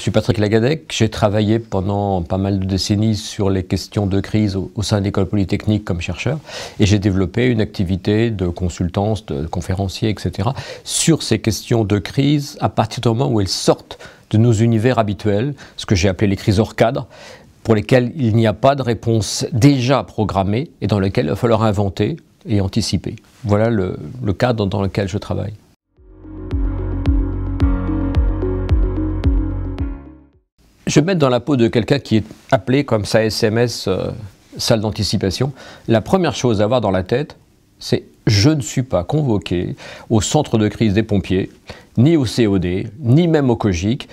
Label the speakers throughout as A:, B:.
A: Je suis Patrick Lagadec, j'ai travaillé pendant pas mal de décennies sur les questions de crise au, sein de l'école polytechnique comme chercheur et j'ai développé une activité de consultance, de conférencier, etc. sur ces questions de crise à partir du moment où elles sortent de nos univers habituels, ce que j'ai appelé les crises hors cadre, pour lesquelles il n'y a pas de réponse déjà programmée et dans lesquelles il va falloir inventer et anticiper. Voilà le cadre dans lequel je travaille. je vais mettre dans la peau de quelqu'un qui est appelé comme ça SMS euh, salle d'anticipation. La première chose à avoir dans la tête, c'est je ne suis pas convoqué au centre de crise des pompiers, ni au COD, ni même au COGIC.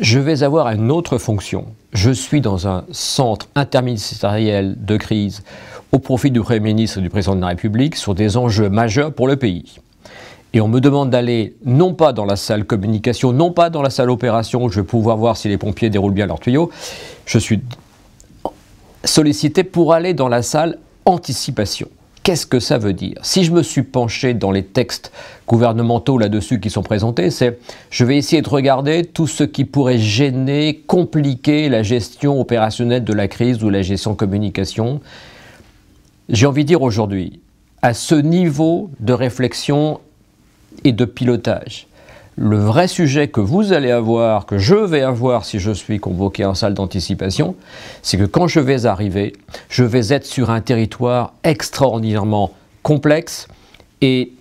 A: Je vais avoir une autre fonction. Je suis dans un centre interministériel de crise au profit du Premier ministre et du Président de la République sur des enjeux majeurs pour le pays et on me demande d'aller non pas dans la salle communication, non pas dans la salle opération où je vais pouvoir voir si les pompiers déroulent bien leurs tuyaux, je suis sollicité pour aller dans la salle anticipation. Qu'est-ce que ça veut dire Si je me suis penché dans les textes gouvernementaux là-dessus qui sont présentés, c'est je vais essayer de regarder tout ce qui pourrait gêner, compliquer la gestion opérationnelle de la crise ou la gestion communication. J'ai envie de dire aujourd'hui, à ce niveau de réflexion et de pilotage. Le vrai sujet que vous allez avoir, que je vais avoir si je suis convoqué en salle d'anticipation, c'est que quand je vais arriver, je vais être sur un territoire extraordinairement complexe et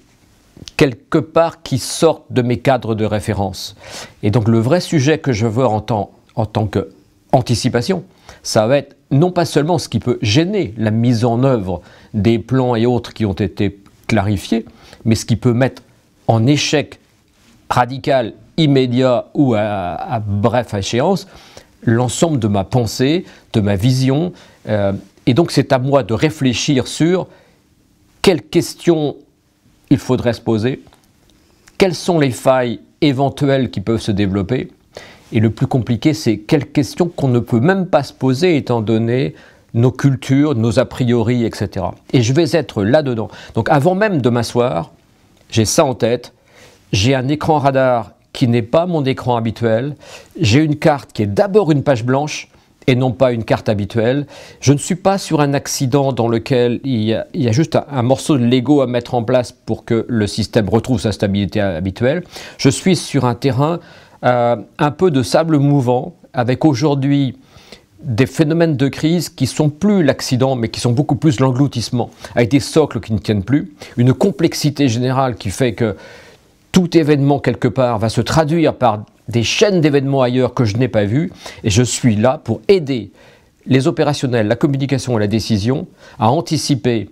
A: quelque part qui sort de mes cadres de référence. Et donc le vrai sujet que je veux en tant, en tant qu'anticipation, ça va être non pas seulement ce qui peut gêner la mise en œuvre des plans et autres qui ont été clarifiés, mais ce qui peut mettre en échec radical, immédiat ou à, bref échéance, l'ensemble de ma pensée, de ma vision. Euh, et donc c'est à moi de réfléchir sur quelles questions il faudrait se poser, quelles sont les failles éventuelles qui peuvent se développer. Et le plus compliqué, c'est quelles questions qu'on ne peut même pas se poser étant donné nos cultures, nos a priori, etc. Et je vais être là-dedans. Donc avant même de m'asseoir, j'ai ça en tête, j'ai un écran radar qui n'est pas mon écran habituel, j'ai une carte qui est d'abord une page blanche, et non pas une carte habituelle. Je ne suis pas sur un accident dans lequel il y a, juste un, morceau de Lego à mettre en place pour que le système retrouve sa stabilité habituelle. Je suis sur un terrain euh, un peu de sable mouvant, avec aujourd'hui des phénomènes de crise qui sont plus l'accident, mais qui sont beaucoup plus l'engloutissement, avec des socles qui ne tiennent plus, une complexité générale qui fait que tout événement quelque part va se traduire par des chaînes d'événements ailleurs que je n'ai pas vues, et je suis là pour aider les opérationnels, la communication et la décision à anticiper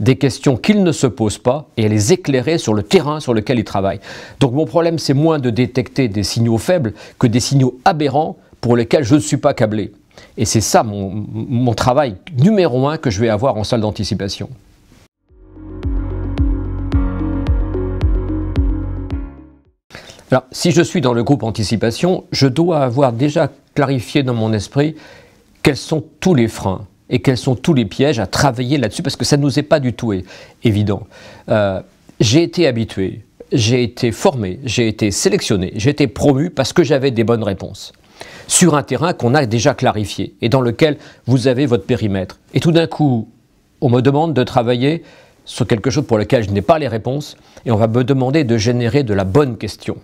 A: des questions qu'ils ne se posent pas et à les éclairer sur le terrain sur lequel ils travaillent. Donc mon problème, c'est moins de détecter des signaux faibles que des signaux aberrants pour lesquels je ne suis pas câblé. Et c'est ça mon, travail numéro un que je vais avoir en salle d'anticipation. Alors, si je suis dans le groupe anticipation, je dois avoir déjà clarifié dans mon esprit quels sont tous les freins et quels sont tous les pièges à travailler là-dessus, parce que ça ne nous est pas du tout évident. Euh, j'ai été habitué, j'ai été formé, j'ai été sélectionné, j'ai été promu parce que j'avais des bonnes réponses sur un terrain qu'on a déjà clarifié et dans lequel vous avez votre périmètre. Et tout d'un coup, on me demande de travailler sur quelque chose pour lequel je n'ai pas les réponses et on va me demander de générer de la bonne question.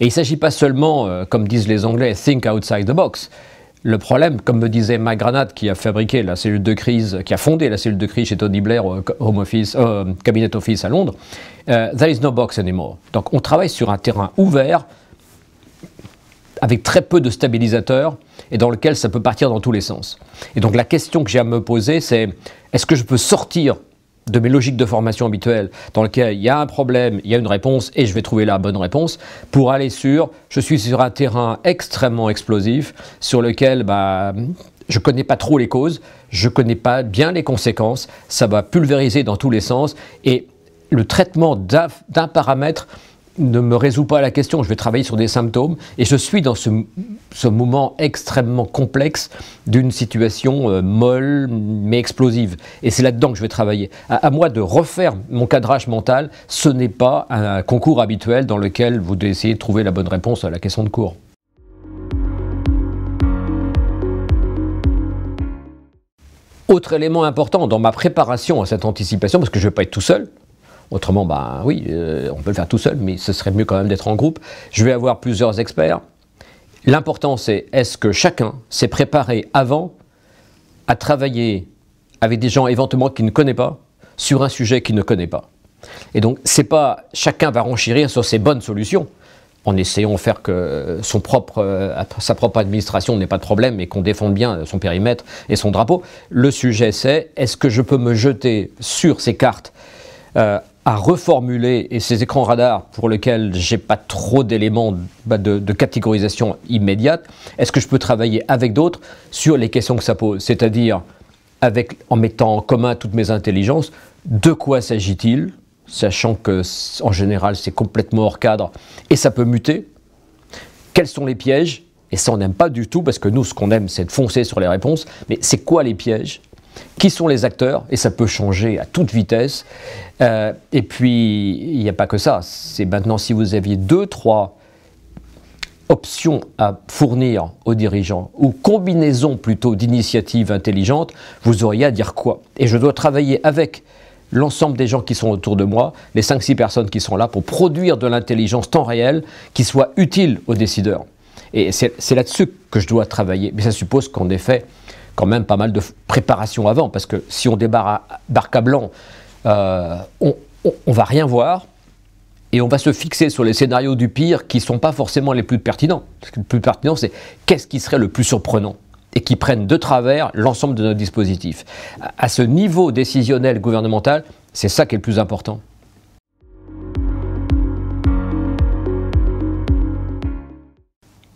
A: Et il ne s'agit pas seulement, euh, comme disent les Anglais, think outside the box. Le problème, comme me disait ma Granat, qui a fabriqué la cellule de crise, qui a fondé la cellule de crise chez Tony Blair au euh, cabinet office à Londres, euh, there is no box anymore. Donc on travaille sur un terrain ouvert avec très peu de stabilisateurs et dans lequel ça peut partir dans tous les sens. Et donc la question que j'ai à me poser, c'est est-ce que je peux sortir de mes logiques de formation habituelles, dans lesquelles il y a un problème, il y a une réponse, et je vais trouver la bonne réponse, pour aller sur, je suis sur un terrain extrêmement explosif, sur lequel bah, je ne connais pas trop les causes, je ne connais pas bien les conséquences, ça va pulvériser dans tous les sens, et le traitement d'un paramètre ne me résout pas la question. Je vais travailler sur des symptômes et je suis dans ce, moment extrêmement complexe d'une situation euh, molle mais explosive. Et c'est là-dedans que je vais travailler. À, moi de refaire mon cadrage mental, ce n'est pas un concours habituel dans lequel vous devez essayer de trouver la bonne réponse à la question de cours. Autre élément important dans ma préparation à cette anticipation, parce que je ne vais pas être tout seul, Autrement, bah oui, euh, on peut le faire tout seul, mais ce serait mieux quand même d'être en groupe. Je vais avoir plusieurs experts. L'important, c'est est-ce que chacun s'est préparé avant à travailler avec des gens éventuellement qu'il ne connaît pas sur un sujet qu'il ne connaît pas. Et donc, c'est pas chacun va renchérir sur ses bonnes solutions en essayant de faire que son propre, euh, sa propre administration n'ait pas de problème et qu'on défende bien son périmètre et son drapeau. Le sujet, c'est est-ce que je peux me jeter sur ces cartes euh, à reformuler, et ces écrans radars pour lesquels j'ai pas trop d'éléments bah, de, catégorisation immédiate, est-ce que je peux travailler avec d'autres sur les questions que ça pose C'est-à-dire, en mettant en commun toutes mes intelligences, de quoi s'agit-il Sachant que, en général, c'est complètement hors cadre et ça peut muter. Quels sont les pièges Et ça, on n'aime pas du tout parce que nous, ce qu'on aime, c'est de foncer sur les réponses. Mais c'est quoi les pièges qui sont les acteurs Et ça peut changer à toute vitesse. Euh, et puis, il n'y a pas que ça. C'est maintenant si vous aviez deux, trois options à fournir aux dirigeants, ou combinaisons plutôt d'initiatives intelligentes, vous auriez à dire quoi Et je dois travailler avec l'ensemble des gens qui sont autour de moi, les 5 six personnes qui sont là, pour produire de l'intelligence temps réel qui soit utile aux décideurs. Et c'est là-dessus que je dois travailler. Mais ça suppose qu'en effet, quand même pas mal de préparation avant, parce que si on débarque à blanc, euh, on, on, va rien voir. Et on va se fixer sur les scénarios du pire qui ne sont pas forcément les plus pertinents. le plus pertinent, c'est qu'est-ce qui serait le plus surprenant et qui prennent de travers l'ensemble de notre dispositif. À ce niveau décisionnel gouvernemental, c'est ça qui est le plus important.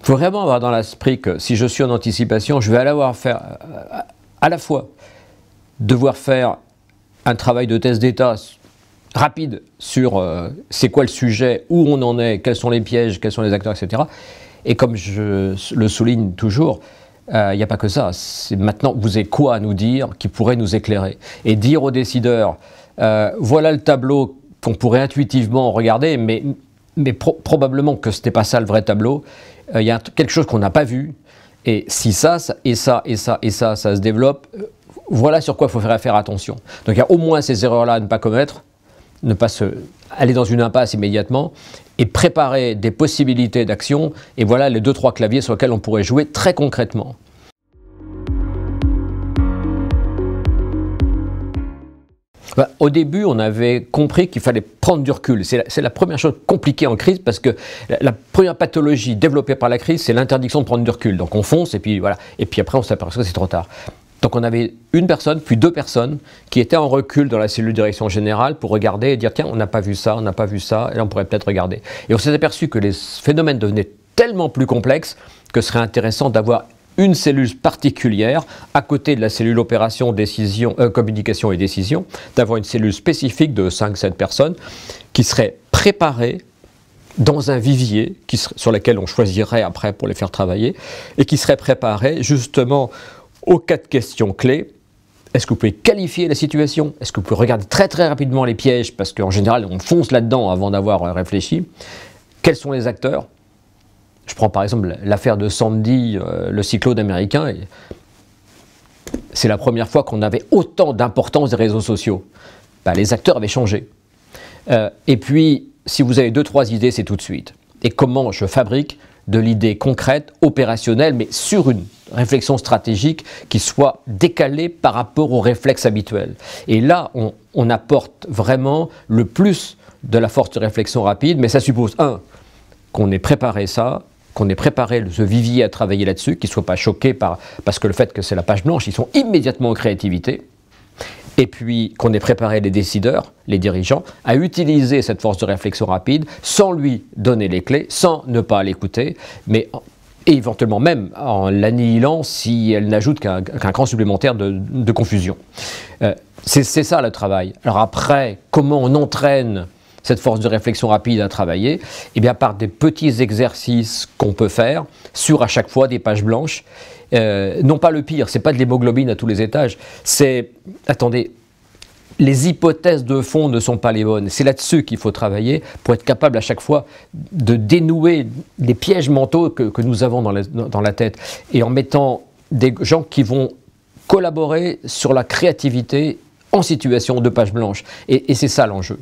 A: Il faut vraiment avoir dans l'esprit que si je suis en anticipation, je vais à la, faire, à la fois devoir faire un travail de test d'état rapide sur euh, c'est quoi le sujet, où on en est, quels sont les pièges, quels sont les acteurs, etc. Et comme je le souligne toujours, euh, il n'y a pas que ça. C'est maintenant, vous avez quoi à nous dire qui pourrait nous éclairer Et dire aux décideurs, euh, voilà le tableau qu'on pourrait intuitivement regarder, mais, probablement que ce n'était pas ça le vrai tableau. Euh, il y a quelque chose qu'on n'a pas vu, et si ça, et ça, et ça, et ça, ça se développe, euh, voilà sur quoi il faut faire, faire attention. Donc il y a au moins ces erreurs-là à ne pas commettre, ne pas se, aller dans une impasse immédiatement, et préparer des possibilités d'action, et voilà les deux, trois claviers sur lesquels on pourrait jouer très concrètement. Bah, au début, on avait compris qu'il fallait prendre du recul. C'est la, première chose compliquée en crise parce que la, première pathologie développée par la crise, c'est l'interdiction de prendre du recul. Donc on fonce et puis voilà. Et puis après, on s'aperçoit que c'est trop tard. Donc on avait une personne, puis deux personnes qui étaient en recul dans la cellule direction générale pour regarder et dire tiens, on n'a pas vu ça, on n'a pas vu ça, et on pourrait peut-être regarder. Et on s'est aperçu que les phénomènes devenaient tellement plus complexes que ce serait intéressant d'avoir une cellule particulière, à côté de la cellule opération, décision, euh, communication et décision, d'avoir une cellule spécifique de 5-7 personnes qui serait préparée dans un vivier qui sur lequel on choisirait après pour les faire travailler et qui serait préparée justement aux quatre questions clés. Est-ce que vous pouvez qualifier la situation Est-ce que vous pouvez regarder très très rapidement les pièges Parce qu'en général, on fonce là-dedans avant d'avoir euh, réfléchi. Quels sont les acteurs je prends par exemple l'affaire de Sandy, euh, le cyclone américain. c'est la première fois qu'on avait autant d'importance des réseaux sociaux. Bah, les acteurs avaient changé. Euh, et puis, si vous avez deux, trois idées, c'est tout de suite. Et comment je fabrique de l'idée concrète, opérationnelle, mais sur une réflexion stratégique qui soit décalée par rapport aux réflexes habituels. Et là, on, on apporte vraiment le plus de la force de réflexion rapide, mais ça suppose, un, qu'on ait préparé ça, qu'on ait préparé ce vivier à travailler là-dessus, qu'ils ne soient pas choqués par, parce que le fait que c'est la page blanche, ils sont immédiatement en créativité, et puis qu'on ait préparé les décideurs, les dirigeants, à utiliser cette force de réflexion rapide sans lui donner les clés, sans ne pas l'écouter, mais éventuellement même en l'annihilant si elle n'ajoute qu'un cran supplémentaire de, confusion. Euh, c'est ça le travail. Alors après, comment on entraîne cette force de réflexion rapide à travailler Eh bien, par des petits exercices qu'on peut faire sur à chaque fois des pages blanches. Euh, non pas le pire, c'est pas de l'hémoglobine à tous les étages, c'est, attendez, les hypothèses de fond ne sont pas les bonnes. C'est là-dessus qu'il faut travailler pour être capable à chaque fois de dénouer les pièges mentaux que, nous avons dans la, tête. Et en mettant des gens qui vont collaborer sur la créativité en situation de page blanche. et c'est ça l'enjeu.